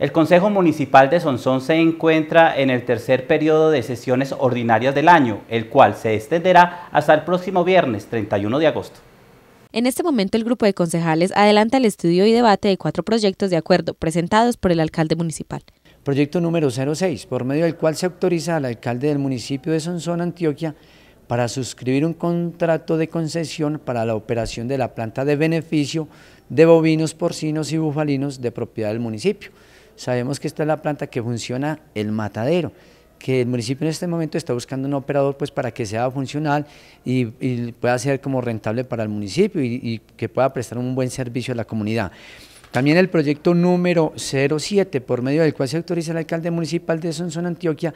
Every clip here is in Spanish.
El Consejo Municipal de Sonsón se encuentra en el tercer periodo de sesiones ordinarias del año, el cual se extenderá hasta el próximo viernes 31 de agosto. En este momento el grupo de concejales adelanta el estudio y debate de cuatro proyectos de acuerdo presentados por el alcalde municipal. Proyecto número 06, por medio del cual se autoriza al alcalde del municipio de Sonsón, Antioquia, para suscribir un contrato de concesión para la operación de la planta de beneficio de bovinos, porcinos y bufalinos de propiedad del municipio. Sabemos que esta es la planta que funciona el matadero, que el municipio en este momento está buscando un operador pues para que sea funcional y, pueda ser como rentable para el municipio y, que pueda prestar un buen servicio a la comunidad. También el proyecto número 07, por medio del cual se autoriza el alcalde municipal de Sonson, Antioquia,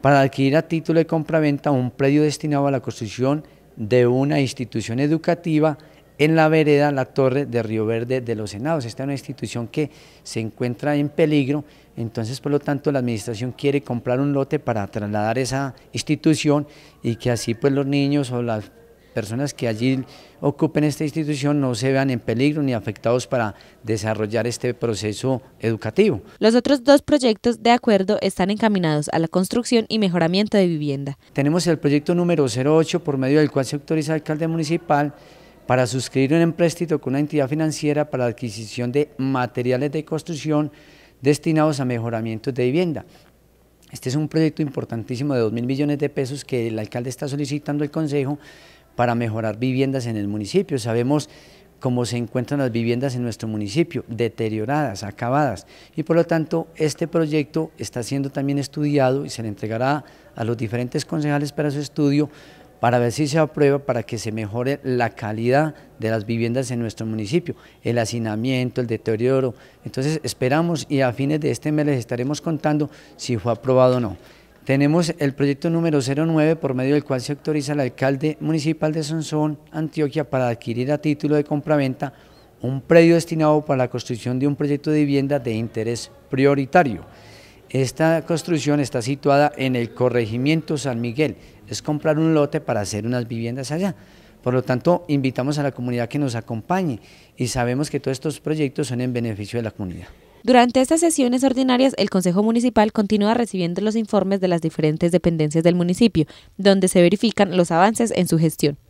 para adquirir a título de compra-venta un predio destinado a la construcción de una institución educativa en la vereda La Torre de Río Verde de los Senados. Esta es una institución que se encuentra en peligro, entonces por lo tanto la administración quiere comprar un lote para trasladar esa institución y que así pues los niños o las personas que allí ocupen esta institución no se vean en peligro ni afectados para desarrollar este proceso educativo. Los otros dos proyectos de acuerdo están encaminados a la construcción y mejoramiento de vivienda. Tenemos el proyecto número 08 por medio del cual se autoriza al alcalde municipal para suscribir un empréstito con una entidad financiera para la adquisición de materiales de construcción destinados a mejoramientos de vivienda. Este es un proyecto importantísimo de 2 mil millones de pesos que el alcalde está solicitando al Consejo para mejorar viviendas en el municipio. Sabemos cómo se encuentran las viviendas en nuestro municipio, deterioradas, acabadas. Y por lo tanto, este proyecto está siendo también estudiado y se le entregará a los diferentes concejales para su estudio para ver si se aprueba para que se mejore la calidad de las viviendas en nuestro municipio, el hacinamiento, el deterioro. Entonces esperamos y a fines de este mes les estaremos contando si fue aprobado o no. Tenemos el proyecto número 09 por medio del cual se autoriza al alcalde municipal de Sonsón, Antioquia, para adquirir a título de compraventa un predio destinado para la construcción de un proyecto de vivienda de interés prioritario. Esta construcción está situada en el corregimiento San Miguel, es comprar un lote para hacer unas viviendas allá. Por lo tanto, invitamos a la comunidad que nos acompañe y sabemos que todos estos proyectos son en beneficio de la comunidad. Durante estas sesiones ordinarias, el Consejo Municipal continúa recibiendo los informes de las diferentes dependencias del municipio, donde se verifican los avances en su gestión.